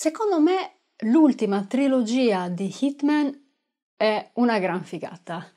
Secondo me l'ultima trilogia di Hitman è una gran figata.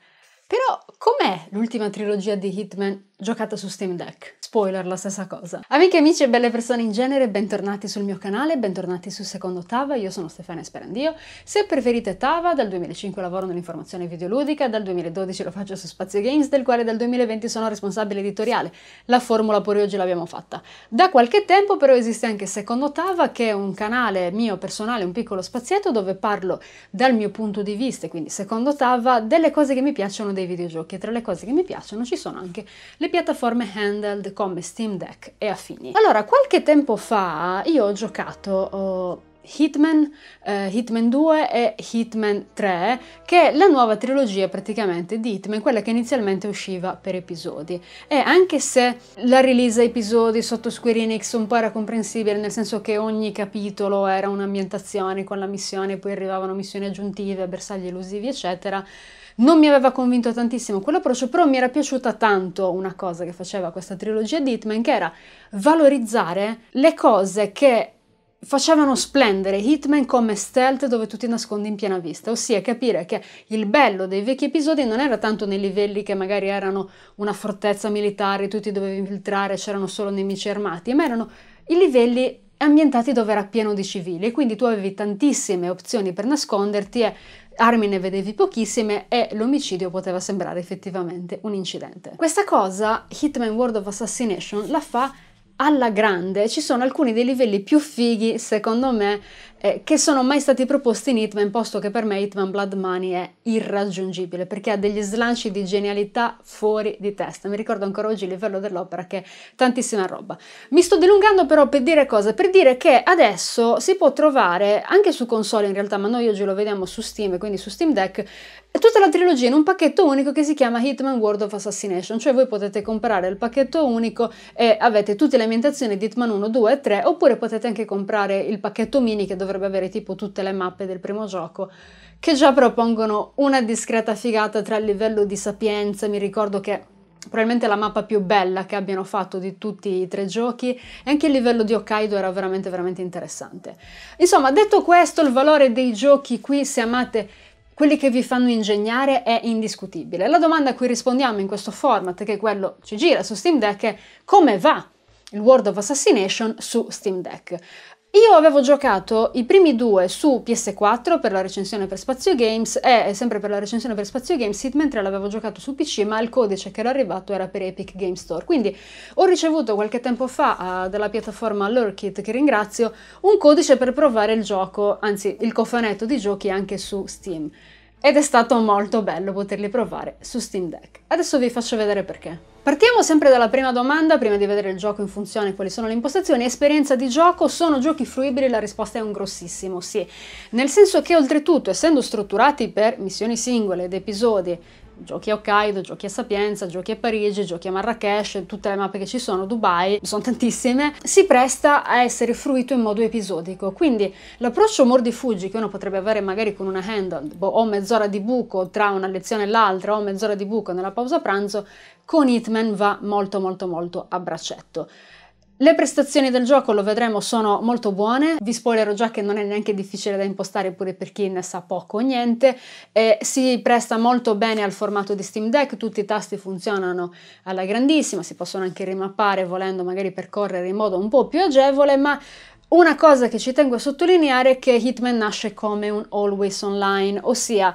Però com'è l'ultima trilogia di Hitman giocata su Steam Deck? spoiler la stessa cosa. Amiche, amici e belle persone in genere, bentornati sul mio canale, bentornati su Secondo Tava, io sono Stefania Sperandio. Se preferite Tava, dal 2005 lavoro nell'informazione videoludica, dal 2012 lo faccio su Spazio Games, del quale dal 2020 sono responsabile editoriale. La formula pure oggi l'abbiamo fatta. Da qualche tempo però esiste anche Secondo Tava, che è un canale mio personale, un piccolo spazietto dove parlo dal mio punto di vista, quindi secondo Tava, delle cose che mi piacciono dei videogiochi e tra le cose che mi piacciono ci sono anche le piattaforme handheld come Steam Deck e affini. Allora, qualche tempo fa io ho giocato... Oh, Hitman, uh, Hitman 2 e Hitman 3, che è la nuova trilogia praticamente di Hitman, quella che inizialmente usciva per episodi. E anche se la release a episodi sotto Square Enix un po' era comprensibile, nel senso che ogni capitolo era un'ambientazione con la missione, poi arrivavano missioni aggiuntive, bersagli elusivi, eccetera, non mi aveva convinto tantissimo quell'approccio, però mi era piaciuta tanto una cosa che faceva questa trilogia di Hitman, che era valorizzare le cose che facevano splendere Hitman come stealth dove tu ti nascondi in piena vista, ossia capire che il bello dei vecchi episodi non era tanto nei livelli che magari erano una fortezza militare, tu ti dovevi infiltrare, c'erano solo nemici armati, ma erano i livelli ambientati dove era pieno di civili, quindi tu avevi tantissime opzioni per nasconderti e armi ne vedevi pochissime e l'omicidio poteva sembrare effettivamente un incidente. Questa cosa Hitman World of Assassination la fa alla grande, ci sono alcuni dei livelli più fighi, secondo me, eh, che sono mai stati proposti in Hitman, posto che per me Hitman Blood Money è irraggiungibile, perché ha degli slanci di genialità fuori di testa. Mi ricordo ancora oggi il livello dell'opera che è tantissima roba. Mi sto dilungando però per dire cosa? Per dire che adesso si può trovare, anche su console in realtà, ma noi oggi lo vediamo su Steam, quindi su Steam Deck, tutta la trilogia in un pacchetto unico che si chiama Hitman World of Assassination, cioè voi potete comprare il pacchetto unico e avete tutte le ambientazioni di Hitman 1, 2 e 3, oppure potete anche comprare il pacchetto mini che dovrebbe dovrebbe avere tipo tutte le mappe del primo gioco, che già propongono una discreta figata tra il livello di sapienza, mi ricordo che probabilmente la mappa più bella che abbiano fatto di tutti i tre giochi e anche il livello di Hokkaido era veramente veramente interessante. Insomma, detto questo, il valore dei giochi qui, se amate quelli che vi fanno ingegnare, è indiscutibile. La domanda a cui rispondiamo in questo format, che è quello ci gira su Steam Deck, è come va il World of Assassination su Steam Deck. Io avevo giocato i primi due su PS4 per la recensione per Spazio Games e sempre per la recensione per Spazio Games mentre l'avevo giocato su PC ma il codice che era arrivato era per Epic Game Store. Quindi ho ricevuto qualche tempo fa uh, dalla piattaforma Lurkit, che ringrazio, un codice per provare il gioco, anzi il cofanetto di giochi anche su Steam ed è stato molto bello poterli provare su Steam Deck. Adesso vi faccio vedere perché. Partiamo sempre dalla prima domanda, prima di vedere il gioco in funzione e quali sono le impostazioni. Esperienza di gioco, sono giochi fruibili? La risposta è un grossissimo sì. Nel senso che oltretutto, essendo strutturati per missioni singole ed episodi giochi a Hokkaido, giochi a Sapienza, giochi a Parigi, giochi a Marrakesh, tutte le mappe che ci sono, Dubai, sono tantissime, si presta a essere fruito in modo episodico. Quindi l'approccio Mordifugi che uno potrebbe avere magari con una handle, boh, o mezz'ora di buco tra una lezione e l'altra, o mezz'ora di buco nella pausa pranzo, con Hitman va molto molto molto a braccetto. Le prestazioni del gioco, lo vedremo, sono molto buone, vi spoilerò già che non è neanche difficile da impostare pure per chi ne sa poco o niente, eh, si presta molto bene al formato di Steam Deck, tutti i tasti funzionano alla grandissima, si possono anche rimappare volendo magari percorrere in modo un po' più agevole, ma una cosa che ci tengo a sottolineare è che Hitman nasce come un always online, ossia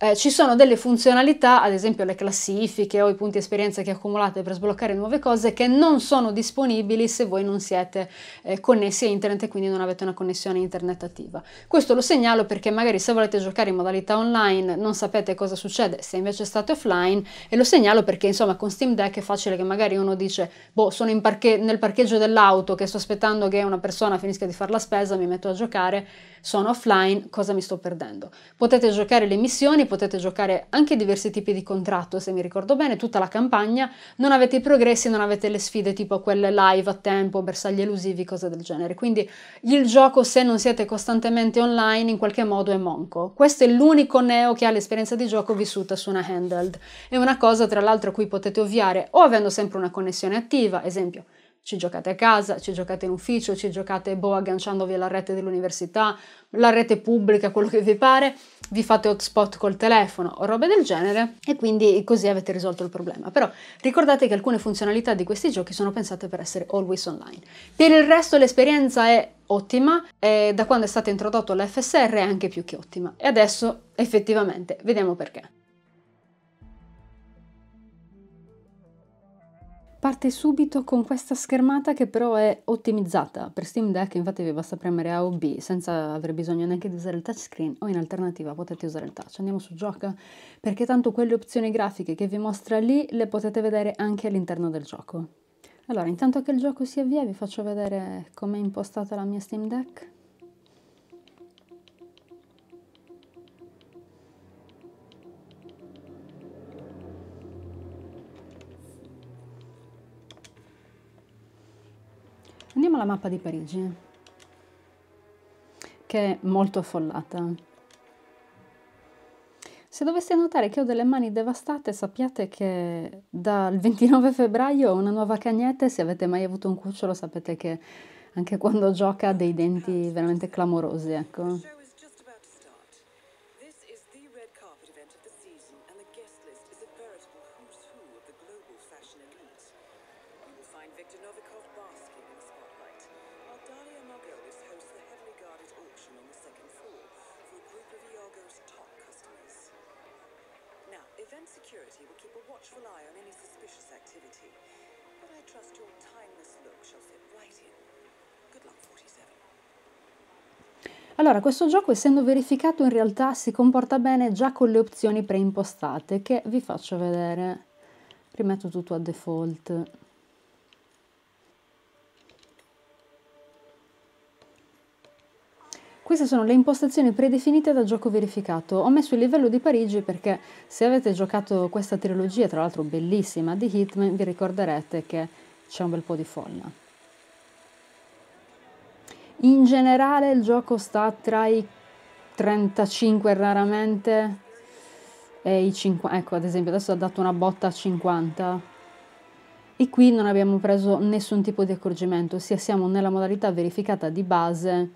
eh, ci sono delle funzionalità, ad esempio le classifiche o i punti esperienza che accumulate per sbloccare nuove cose, che non sono disponibili se voi non siete eh, connessi a internet e quindi non avete una connessione internet attiva. Questo lo segnalo perché magari se volete giocare in modalità online non sapete cosa succede se invece state offline e lo segnalo perché insomma con Steam Deck è facile che magari uno dice boh sono parche nel parcheggio dell'auto che sto aspettando che una persona finisca di fare la spesa, mi metto a giocare, sono offline, cosa mi sto perdendo? Potete giocare le missioni potete giocare anche diversi tipi di contratto, se mi ricordo bene, tutta la campagna, non avete i progressi, non avete le sfide tipo quelle live a tempo, bersagli elusivi, cose del genere. Quindi il gioco, se non siete costantemente online, in qualche modo è monco. Questo è l'unico neo che ha l'esperienza di gioco vissuta su una handheld. È una cosa, tra l'altro, a cui potete ovviare o avendo sempre una connessione attiva, esempio ci giocate a casa, ci giocate in ufficio, ci giocate boh agganciandovi alla rete dell'università, la rete pubblica, quello che vi pare, vi fate hotspot col telefono o robe del genere e quindi così avete risolto il problema. Però ricordate che alcune funzionalità di questi giochi sono pensate per essere always online. Per il resto l'esperienza è ottima e da quando è stato introdotto l'FSR è anche più che ottima e adesso effettivamente vediamo perché. parte subito con questa schermata che però è ottimizzata per Steam Deck, infatti vi basta premere A o B senza aver bisogno neanche di usare il touchscreen o in alternativa potete usare il touch. Andiamo su gioca perché tanto quelle opzioni grafiche che vi mostra lì le potete vedere anche all'interno del gioco. Allora, intanto che il gioco si avvia vi faccio vedere com'è impostata la mia Steam Deck. la mappa di Parigi, che è molto affollata. Se doveste notare che ho delle mani devastate, sappiate che dal 29 febbraio ho una nuova cagnetta se avete mai avuto un cucciolo sapete che anche quando gioca ha dei denti veramente clamorosi, ecco. security will keep a watchful eye on any suspicious activity. But I trust your timeless look shall fit right in. Good luck, 47. Allora, questo gioco, essendo verificato, in realtà si comporta bene già con le opzioni preimpostate, che vi faccio vedere. Rimetto tutto a default. Queste sono le impostazioni predefinite da gioco verificato. Ho messo il livello di Parigi perché se avete giocato questa trilogia, tra l'altro bellissima, di Hitman, vi ricorderete che c'è un bel po' di folla. In generale il gioco sta tra i 35 raramente e i 50. Ecco, ad esempio, adesso ha dato una botta a 50. E qui non abbiamo preso nessun tipo di accorgimento, ossia siamo nella modalità verificata di base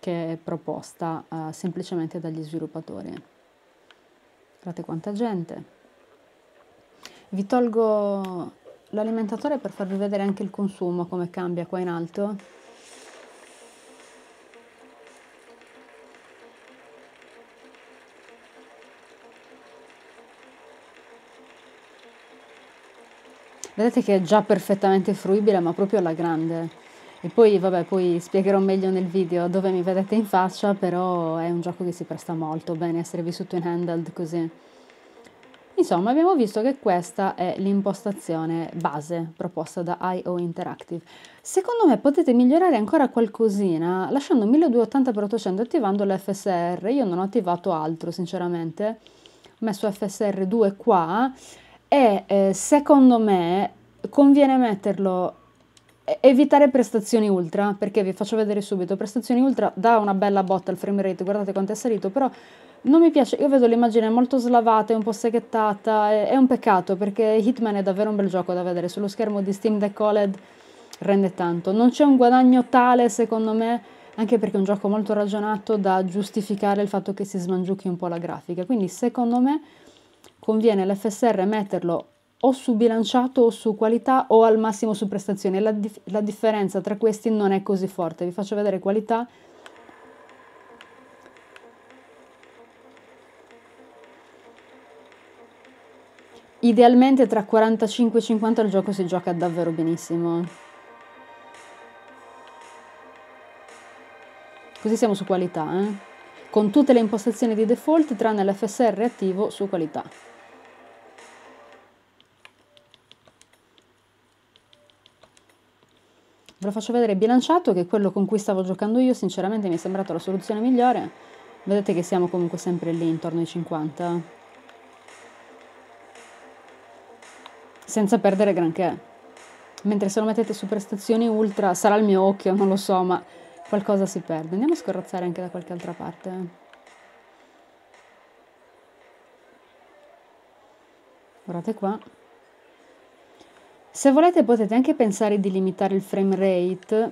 che è proposta uh, semplicemente dagli sviluppatori. Guardate quanta gente. Vi tolgo l'alimentatore per farvi vedere anche il consumo, come cambia qua in alto. Vedete che è già perfettamente fruibile, ma proprio alla grande. E poi, vabbè, poi spiegherò meglio nel video dove mi vedete in faccia, però è un gioco che si presta molto bene essere vissuto in handled così. Insomma, abbiamo visto che questa è l'impostazione base proposta da IO Interactive. Secondo me potete migliorare ancora qualcosina lasciando 1280x800 attivando l'FSR. Io non ho attivato altro, sinceramente. Ho messo FSR2 qua e eh, secondo me conviene metterlo evitare prestazioni ultra, perché vi faccio vedere subito, prestazioni ultra dà una bella botta al frame rate, guardate quanto è salito, però non mi piace, io vedo l'immagine molto slavata, è un po' seghettata, è, è, un peccato perché Hitman è davvero un bel gioco da vedere, sullo schermo di Steam Deck OLED rende tanto, non c'è un guadagno tale secondo me, anche perché è un gioco molto ragionato da giustificare il fatto che si smangiucchi un po' la grafica, quindi secondo me conviene l'FSR metterlo o su bilanciato o su qualità o al massimo su prestazione. La, dif la differenza tra questi non è così forte. Vi faccio vedere qualità. Idealmente tra 45 e 50 il gioco si gioca davvero benissimo. Così siamo su qualità, eh? con tutte le impostazioni di default tranne l'FSR attivo su qualità. Ve lo faccio vedere bilanciato che quello con cui stavo giocando io sinceramente mi è sembrata la soluzione migliore. Vedete che siamo comunque sempre lì intorno ai 50. Senza perdere granché. Mentre se lo mettete su prestazioni ultra sarà il mio occhio, non lo so, ma qualcosa si perde. Andiamo a scorrazzare anche da qualche altra parte. Guardate qua. Se volete potete anche pensare di limitare il frame rate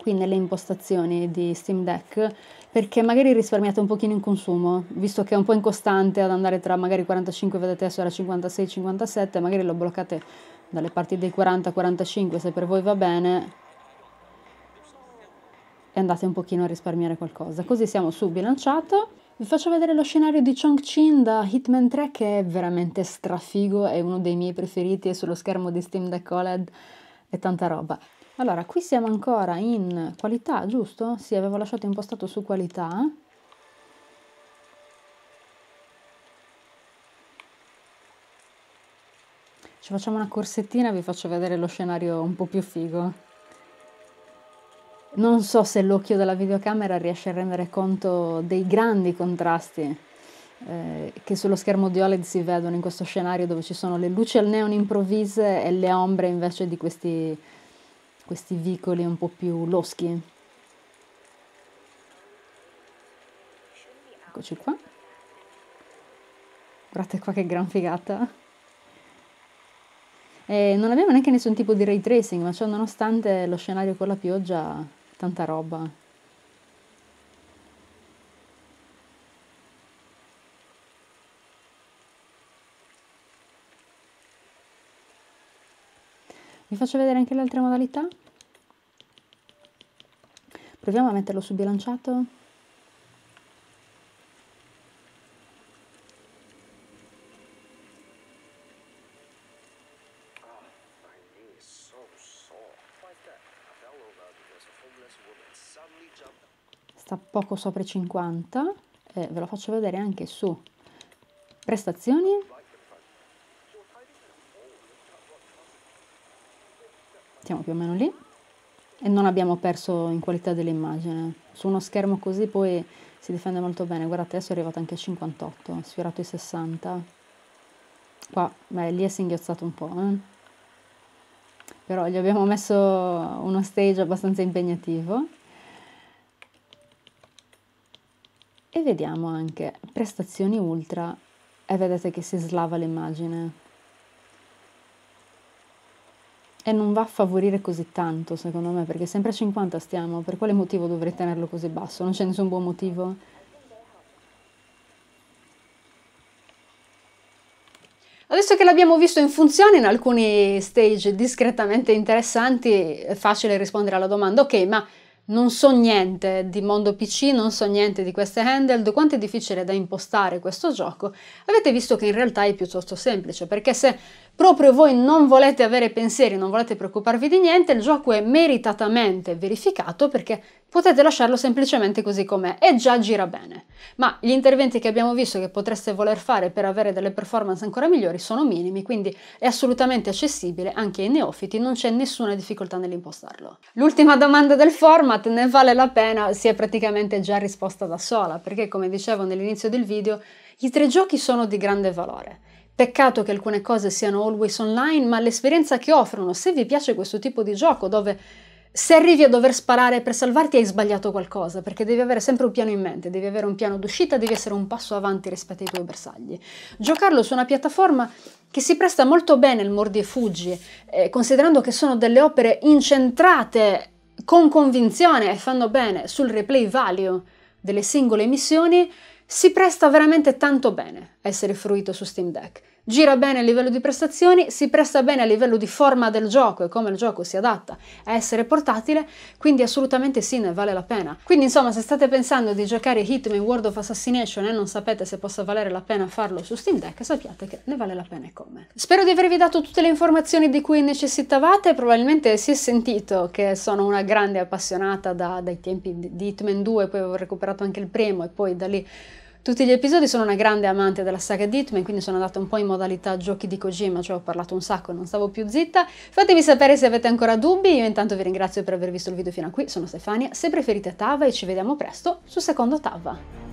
qui nelle impostazioni di Steam Deck perché magari risparmiate un pochino in consumo, visto che è un po' incostante ad andare tra magari 45 vedete adesso era 56 57, magari lo bloccate dalle parti dei 40 45 se per voi va bene e andate un pochino a risparmiare qualcosa. Così siamo su bilanciato. Vi faccio vedere lo scenario di Chongqing da Hitman 3 che è veramente strafigo, è uno dei miei preferiti, è sullo schermo di Steam Deck OLED e tanta roba. Allora, qui siamo ancora in qualità, giusto? Sì, avevo lasciato impostato su qualità. Ci facciamo una corsettina e vi faccio vedere lo scenario un po' più figo non so se l'occhio della videocamera riesce a rendere conto dei grandi contrasti eh, che sullo schermo di OLED si vedono in questo scenario dove ci sono le luci al neon improvvise e le ombre invece di questi, questi vicoli un po' più loschi. Eccoci qua. Guardate qua che gran figata. E eh, non abbiamo neanche nessun tipo di ray tracing, ma ciò nonostante lo scenario con la pioggia tanta roba. Vi faccio vedere anche le altre modalità. Proviamo a metterlo su bilanciato. sta poco sopra i 50 e eh, ve lo faccio vedere anche su prestazioni siamo più o meno lì e non abbiamo perso in qualità dell'immagine su uno schermo così poi si difende molto bene guardate adesso è arrivato anche a 58 ha sfiorato i 60 qua beh, lì è singhiozzato un po' eh? però gli abbiamo messo uno stage abbastanza impegnativo. E vediamo anche prestazioni ultra e vedete che si slava l'immagine. E non va a favorire così tanto, secondo me, perché sempre a 50 stiamo. Per quale motivo dovrei tenerlo così basso? Non c'è nessun buon motivo. Adesso che l'abbiamo visto in funzione in alcuni stage discretamente interessanti, è facile rispondere alla domanda, ok, ma non so niente di mondo PC, non so niente di queste handheld, quanto è difficile da impostare questo gioco, avete visto che in realtà è piuttosto semplice, perché se proprio voi non volete avere pensieri, non volete preoccuparvi di niente, il gioco è meritatamente verificato perché potete lasciarlo semplicemente così com'è e già gira bene. Ma gli interventi che abbiamo visto che potreste voler fare per avere delle performance ancora migliori sono minimi, quindi è assolutamente accessibile anche ai neofiti, non c'è nessuna difficoltà nell'impostarlo. L'ultima domanda del forum Insomma, ne vale la pena si è praticamente già risposta da sola, perché come dicevo nell'inizio del video, i tre giochi sono di grande valore. Peccato che alcune cose siano always online, ma l'esperienza che offrono, se vi piace questo tipo di gioco dove se arrivi a dover sparare per salvarti hai sbagliato qualcosa, perché devi avere sempre un piano in mente, devi avere un piano d'uscita, devi essere un passo avanti rispetto ai tuoi bersagli. Giocarlo su una piattaforma che si presta molto bene al mordi e fuggi, eh, considerando che sono delle opere incentrate con convinzione e fanno bene sul replay value delle singole missioni, si presta veramente tanto bene essere fruito su Steam Deck. Gira bene a livello di prestazioni, si presta bene a livello di forma del gioco e come il gioco si adatta a essere portatile, quindi assolutamente sì, ne vale la pena. Quindi insomma, se state pensando di giocare Hitman World of Assassination e non sapete se possa valere la pena farlo su Steam Deck, sappiate che ne vale la pena e come. Spero di avervi dato tutte le informazioni di cui necessitavate, probabilmente si è sentito che sono una grande appassionata da, dai tempi di Hitman 2, poi avevo recuperato anche il primo e poi da lì tutti gli episodi sono una grande amante della saga di Hitman, quindi sono andata un po' in modalità giochi di Kojima, cioè ho parlato un sacco e non stavo più zitta. Fatemi sapere se avete ancora dubbi, io intanto vi ringrazio per aver visto il video fino a qui, sono Stefania, se preferite Tava e ci vediamo presto su Secondo Tava.